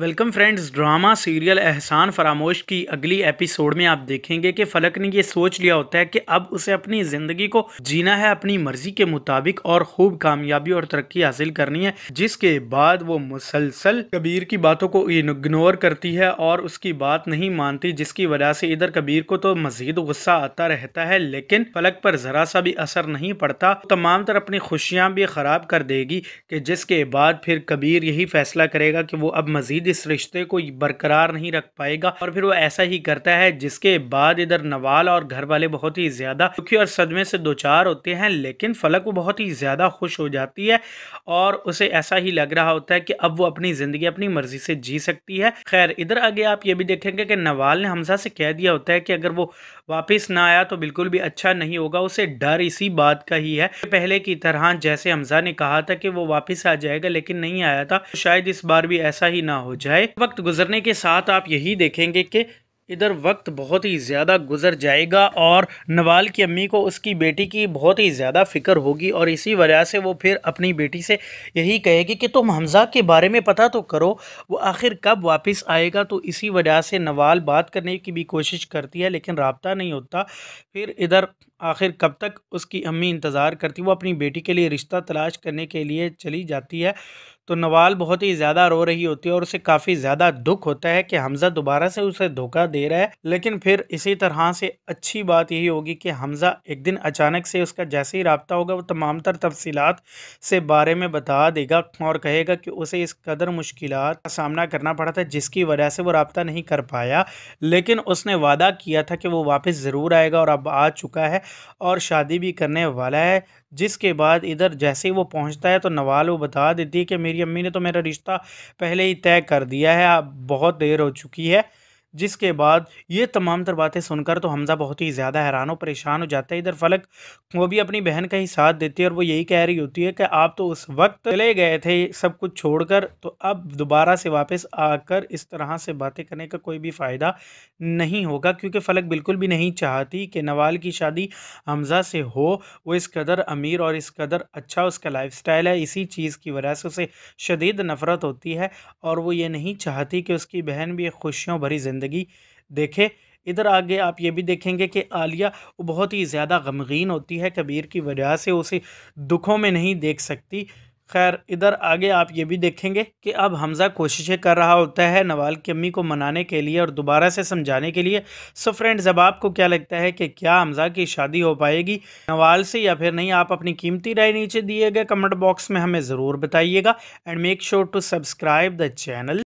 welcome friends drama serial एहसान फरामोश की अगली एपिसोड में आप देखेंगे कि फलक ने ये सोच लिया होता है कि अब उसे अपनी ज़िंदगी को जीना है अपनी मर्जी के मुताबिक और खूब कामयाबी और तरक्की हासिल करनी है जिसके बाद वो मुसलसल कबीर की बातों को इग्नोर करती है और उसकी बात नहीं मानती जिसकी वजह से इधर कबीर को तो मजीद गुस्सा आता रहता है लेकिन फलक पर ज़रा सा भी असर नहीं पड़ता तमाम तर अपनी खुशियाँ भी ख़राब कर देगी कि जिसके बाद फिर कबीर यही फैसला करेगा कि वो अब मजीद इस रिश्ते को बरकरार नहीं रख पाएगा और फिर वो ऐसा ही करता है जिसके बाद इधर नवाल और घर वाले बहुत ही ज़्यादा दुखी और सदमे से दो चार होते हैं लेकिन फलक वो बहुत ही ज़्यादा खुश हो जाती है और उसे ऐसा ही लग रहा होता है कि अब वो अपनी ज़िंदगी अपनी मर्ज़ी से जी सकती है खैर इधर आगे आप ये भी देखेंगे कि नवाल ने हमजा से कह दिया होता है कि अगर वो वापस ना आया तो बिल्कुल भी अच्छा नहीं होगा उसे डर इसी बात का ही है पहले की तरह जैसे हमजा ने कहा था कि वो वापस आ जाएगा लेकिन नहीं आया था तो शायद इस बार भी ऐसा ही ना हो जाए वक्त गुजरने के साथ आप यही देखेंगे कि इधर वक्त बहुत ही ज़्यादा गुजर जाएगा और नवाल की अम्मी को उसकी बेटी की बहुत ही ज़्यादा फ़िक्र होगी और इसी वजह से वो फिर अपनी बेटी से यही कहेगी कि तुम हमज़ा के बारे में पता तो करो वो आखिर कब वापस आएगा तो इसी वजह से नवाल बात करने की भी कोशिश करती है लेकिन रबता नहीं होता फिर इधर आखिर कब तक उसकी अम्मी इंतज़ार करती वो अपनी बेटी के लिए रिश्ता तलाश करने के लिए चली जाती है तो नवाल बहुत ही ज़्यादा रो रही होती है और उसे काफ़ी ज़्यादा दुख होता है कि हमज़ा दोबारा से उसे धोखा दे रहा है लेकिन फिर इसी तरह से अच्छी बात यही होगी कि हमज़ा एक दिन अचानक से उसका जैसे ही रबता होगा वो तमाम तर तफसीत से बारे में बता देगा और कहेगा कि उसे इस कदर मुश्किल का सामना करना पड़ा था जिसकी वजह से वो रबता नहीं कर पाया लेकिन उसने वादा किया था कि वो वापस ज़रूर आएगा और अब आ चुका है और शादी भी करने वाला है जिसके बाद इधर जैसे ही वो पहुंचता है तो नवाल वो बता देती है कि मेरी अम्मी ने तो मेरा रिश्ता पहले ही तय कर दिया है अब बहुत देर हो चुकी है जिसके बाद ये तमाम तर बातें सुनकर तो हमज़ा बहुत ही ज़्यादा हैरान और परेशान हो जाता है इधर फलक वो भी अपनी बहन का ही साथ देती है और वो यही कह रही होती है कि आप तो उस वक्त चले गए थे सब कुछ छोड़कर तो अब दोबारा से वापस आकर इस तरह से बातें करने का कोई भी फ़ायदा नहीं होगा क्योंकि फलक बिल्कुल भी नहीं चाहती कि नवाल की शादी हमज़ा से हो वो इस कदर अमीर और इस कदर अच्छा उसका लाइफ है इसी चीज़ की वजह से उसे शदीद नफ़रत होती है और वो ये नहीं चाहती कि उसकी बहन भी खुशियों भरी ज़िंदगी ज़िंदगी देखे इधर आगे आप ये भी देखेंगे कि आलिया वो बहुत ही ज़्यादा गमगीन होती है कबीर की वजह से उसे दुखों में नहीं देख सकती खैर इधर आगे आप ये भी देखेंगे कि अब हमज़ा कोशिशें कर रहा होता है नवाल की अम्मी को मनाने के लिए और दोबारा से समझाने के लिए सो फ्रेंड्स अब आपको क्या लगता है कि क्या हमज़ा की शादी हो पाएगी नवाल से या फिर नहीं आप अपनी कीमती राय नीचे दिए गए कमेंट बॉक्स में हमें ज़रूर बताइएगा and make sure to subscribe the channel